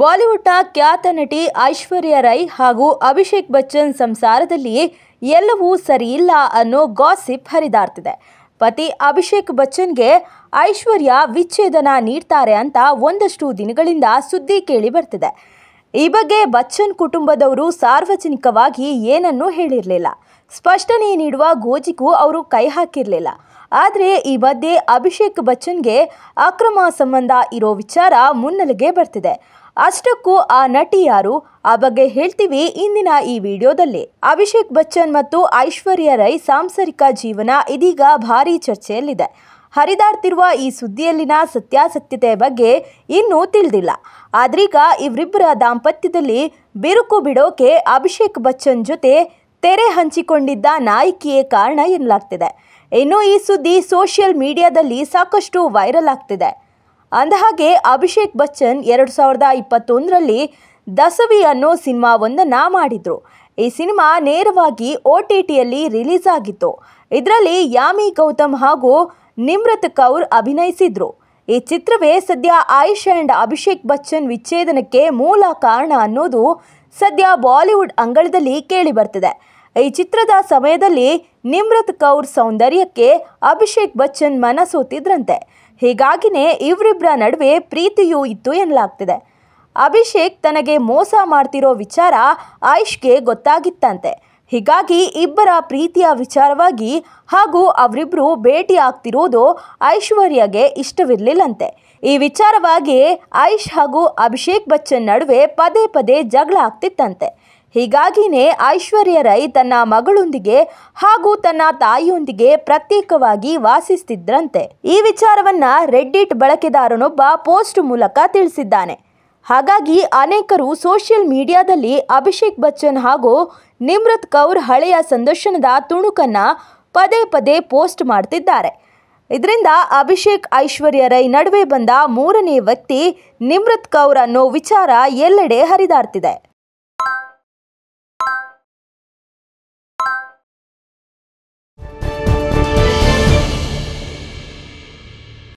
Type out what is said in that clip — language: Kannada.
ಬಾಲಿವುಡ್ನ ಖ್ಯಾತ ನಟಿ ಐಶ್ವರ್ಯ ರೈ ಹಾಗೂ ಅಭಿಷೇಕ್ ಬಚ್ಚನ್ ಸಂಸಾರದಲ್ಲಿ ಎಲ್ಲವೂ ಸರಿಯಿಲ್ಲ ಅನ್ನೋ ಗಾಸಿಪ್ ಹರಿದಾಡ್ತಿದೆ ಪತಿ ಅಭಿಷೇಕ್ ಬಚ್ಚನ್ಗೆ ಐಶ್ವರ್ಯ ವಿಚ್ಛೇದನ ನೀಡ್ತಾರೆ ಅಂತ ಒಂದಷ್ಟು ದಿನಗಳಿಂದ ಸುದ್ದಿ ಕೇಳಿ ಬರ್ತಿದೆ ಈ ಬಗ್ಗೆ ಬಚ್ಚನ್ ಕುಟುಂಬದವರು ಸಾರ್ವಜನಿಕವಾಗಿ ಏನನ್ನೂ ಹೇಳಿರಲಿಲ್ಲ ಸ್ಪಷ್ಟನೆ ನೀಡುವ ಗೋಜಿಗೂ ಅವರು ಕೈ ಹಾಕಿರಲಿಲ್ಲ ಆದರೆ ಈ ಮಧ್ಯೆ ಅಭಿಷೇಕ್ ಬಚ್ಚನ್ಗೆ ಅಕ್ರಮ ಸಂಬಂಧ ಇರೋ ವಿಚಾರ ಮುನ್ನೆಲೆಗೆ ಬರ್ತಿದೆ ಅಷ್ಟಕ್ಕೂ ಆ ನಟಿ ಯಾರು ಆ ಬಗ್ಗೆ ಹೇಳ್ತೀವಿ ಇಂದಿನ ಈ ವಿಡಿಯೋದಲ್ಲಿ ಅಭಿಷೇಕ್ ಬಚ್ಚನ್ ಮತ್ತು ಐಶ್ವರ್ಯ ರೈ ಸಾಂಸಾರಿಕ ಜೀವನ ಇದೀಗ ಭಾರೀ ಚರ್ಚೆಯಲ್ಲಿದೆ ಹರಿದಾಡ್ತಿರುವ ಈ ಸುದ್ದಿಯಲ್ಲಿನ ಸತ್ಯಾಸತ್ಯತೆಯ ಬಗ್ಗೆ ಇನ್ನೂ ತಿಳಿದಿಲ್ಲ ಆದ್ರೀಗ ಇವರಿಬ್ಬರ ದಾಂಪತ್ಯದಲ್ಲಿ ಬಿರುಕು ಬಿಡೋಕೆ ಅಭಿಷೇಕ್ ಬಚ್ಚನ್ ಜೊತೆ ತೆರೆ ಹಂಚಿಕೊಂಡಿದ್ದ ನಾಯಕಿಯೇ ಕಾರಣ ಎನ್ನಲಾಗ್ತಿದೆ ಇನ್ನು ಈ ಸುದ್ದಿ ಸೋಷಿಯಲ್ ಮೀಡಿಯಾದಲ್ಲಿ ಸಾಕಷ್ಟು ವೈರಲ್ ಆಗ್ತಿದೆ ಅಂದಹಾಗೆ ಅಭಿಷೇಕ್ ಬಚ್ಚನ್ ಎರಡು ಸಾವಿರದ ಇಪ್ಪತ್ತೊಂದರಲ್ಲಿ ದಸವಿ ಅನ್ನೋ ಸಿನಿಮಾವೊಂದನ್ನು ಮಾಡಿದರು ಈ ಸಿನಿಮಾ ನೇರವಾಗಿ ಒ ಟಿ ಟಿಯಲ್ಲಿ ರಿಲೀಸ್ ಆಗಿತ್ತು ಇದರಲ್ಲಿ ಯಾಮಿ ಗೌತಮ್ ಹಾಗೂ ನಿಮ್ರತ್ ಕೌರ್ ಅಭಿನಯಿಸಿದ್ರು ಈ ಚಿತ್ರವೇ ಸದ್ಯ ಆಯುಷ್ ಆ್ಯಂಡ್ ಅಭಿಷೇಕ್ ಬಚ್ಚನ್ ವಿಚ್ಛೇದನಕ್ಕೆ ಮೂಲ ಕಾರಣ ಅನ್ನೋದು ಸದ್ಯ ಬಾಲಿವುಡ್ ಅಂಗಳದಲ್ಲಿ ಕೇಳಿ ಬರ್ತಿದೆ ಈ ಚಿತ್ರದ ಸಮಯದಲ್ಲಿ ನಿಮ್ರತ್ ಕೌರ್ ಸೌಂದರ್ಯಕ್ಕೆ ಅಭಿಷೇಕ್ ಬಚ್ಚನ್ ಮನಸೋತಿದ್ರಂತೆ ಹೀಗಾಗಿನೇ ಇವರಿಬ್ಬರ ನಡುವೆ ಪ್ರೀತಿಯೂ ಇತ್ತು ಎನ್ನಲಾಗ್ತಿದೆ ಅಭಿಷೇಕ್ ತನಗೆ ಮೋಸ ಮಾಡ್ತಿರೋ ವಿಚಾರ ಆಯುಷ್ಗೆ ಗೊತ್ತಾಗಿತ್ತಂತೆ ಹೀಗಾಗಿ ಇಬ್ಬರ ಪ್ರೀತಿಯ ವಿಚಾರವಾಗಿ ಹಾಗೂ ಅವರಿಬ್ಬರು ಭೇಟಿ ಆಗ್ತಿರೋದು ಐಶ್ವರ್ಯಗೆ ಇಷ್ಟವಿರಲಿಲ್ಲಂತೆ ಈ ವಿಚಾರವಾಗಿ ಐಶ್ ಹಾಗೂ ಅಭಿಷೇಕ್ ಬಚ್ಚನ್ ನಡುವೆ ಪದೇ ಪದೇ ಜಗಳ ಆಗ್ತಿತ್ತಂತೆ ಹೀಗಾಗಿನೇ ಐಶ್ವರ್ಯ ರೈ ತನ್ನ ಮಗಳೊಂದಿಗೆ ಹಾಗೂ ತನ್ನ ತಾಯಿಯೊಂದಿಗೆ ಪ್ರತ್ಯೇಕವಾಗಿ ವಾಸಿಸ್ತಿದ್ರಂತೆ ಈ ವಿಚಾರವನ್ನ ರೆಡ್ಡಿಟ್ ಬಳಕೆದಾರನೊಬ್ಬ ಪೋಸ್ಟ್ ಮೂಲಕ ತಿಳಿಸಿದ್ದಾನೆ ಹಾಗಾಗಿ ಅನೇಕರು ಸೋಷಿಯಲ್ ಮೀಡಿಯಾದಲ್ಲಿ ಅಭಿಷೇಕ್ ಬಚ್ಚನ್ ಹಾಗೂ ನಿಮ್ರತ್ ಕೌರ್ ಹಳೆಯ ಸಂದರ್ಶನದ ತುಣುಕನ್ನು ಪದೇ ಪದೇ ಪೋಸ್ಟ್ ಮಾಡ್ತಿದ್ದಾರೆ ಇದರಿಂದ ಅಭಿಷೇಕ್ ಐಶ್ವರ್ಯ ರೈ ನಡುವೆ ಬಂದ ಮೂರನೇ ವ್ಯಕ್ತಿ ನಿಮ್ರತ್ ಕೌರ್ ಅನ್ನೋ ವಿಚಾರ ಎಲ್ಲೆಡೆ ಹರಿದಾಡ್ತಿದೆ